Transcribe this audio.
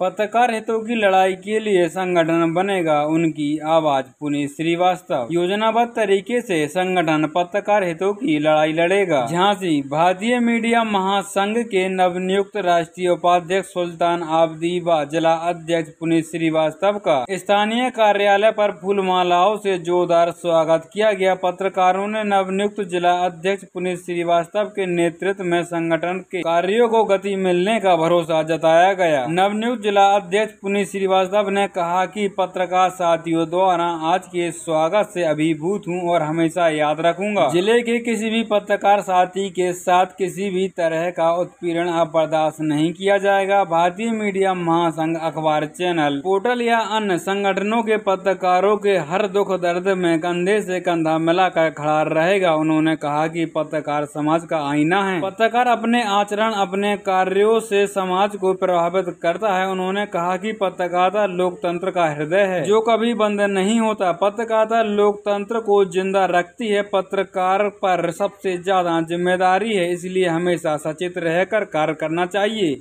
पत्रकार हितों की लड़ाई के लिए संगठन बनेगा उनकी आवाज पुनी श्रीवास्तव योजनाबद्ध तरीके से संगठन पत्रकार हितों की लड़ाई लड़ेगा झांसी भारतीय मीडिया महासंघ के नवनियुक्त राष्ट्रीय उपाध्यक्ष सुल्तान आबदी व जिला अध्यक्ष पुनीत श्रीवास्तव का स्थानीय कार्यालय पर फूलमालाओं से जोरदार स्वागत किया गया पत्रकारों ने नवनियुक्त जिला अध्यक्ष पुनीत श्रीवास्तव के नेतृत्व में संगठन के कार्यो को गति मिलने का भरोसा जताया गया नवनियुक्त जिला अध्यक्ष पुनी श्रीवास्तव ने कहा कि पत्रकार साथियों द्वारा आज के स्वागत से अभिभूत हूं और हमेशा याद रखूंगा जिले के किसी भी पत्रकार साथी के साथ किसी भी तरह का उत्पीड़न अब बर्दाश्त नहीं किया जाएगा भारतीय मीडिया महासंघ अखबार चैनल पोर्टल या अन्य संगठनों के पत्रकारों के हर दुख दर्द में कंधे से कंधा मिलाकर खड़ा रहेगा उन्होंने कहा कि पत्रकार समाज का आईना है पत्रकार अपने आचरण अपने कार्यों से समाज को प्रभावित करता है उन्होंने कहा कि पत्रकारिता लोकतंत्र का हृदय है जो कभी बंद नहीं होता पत्रकारिता लोकतंत्र को जिंदा रखती है पत्रकार पर सबसे ज्यादा जिम्मेदारी है इसलिए हमेशा सचेत रहकर कार्य करना चाहिए